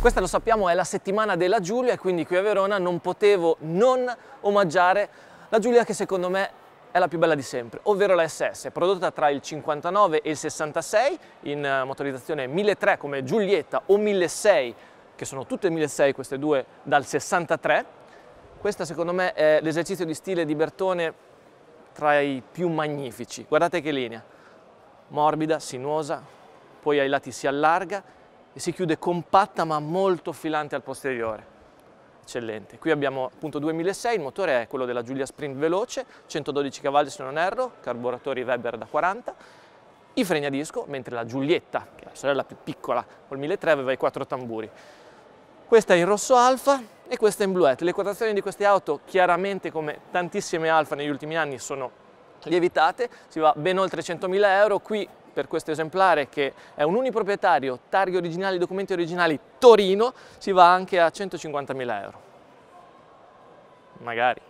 Questa lo sappiamo è la settimana della Giulia e quindi qui a Verona non potevo non omaggiare la Giulia che secondo me è la più bella di sempre, ovvero la SS, prodotta tra il 59 e il 66 in eh, motorizzazione 1003 come Giulietta o 1006, che sono tutte 1006 queste due dal 63. Questa secondo me è l'esercizio di stile di Bertone tra i più magnifici. Guardate che linea, morbida, sinuosa, poi ai lati si allarga e si chiude compatta ma molto filante al posteriore. Eccellente. Qui abbiamo appunto 2006, il motore è quello della Giulia Sprint veloce, 112 cavalli se non erro, carburatori Weber da 40, i freni a disco, mentre la Giulietta, che è la sorella più piccola, col 1003 aveva i quattro tamburi. Questa è in rosso alfa e questa è in bluette. Le quotazioni di queste auto, chiaramente come tantissime alfa negli ultimi anni, sono lievitate, si va ben oltre 100.000 euro, qui per questo esemplare che è un uniproprietario, targhe originali, documenti originali Torino, si va anche a 150.000 euro. Magari.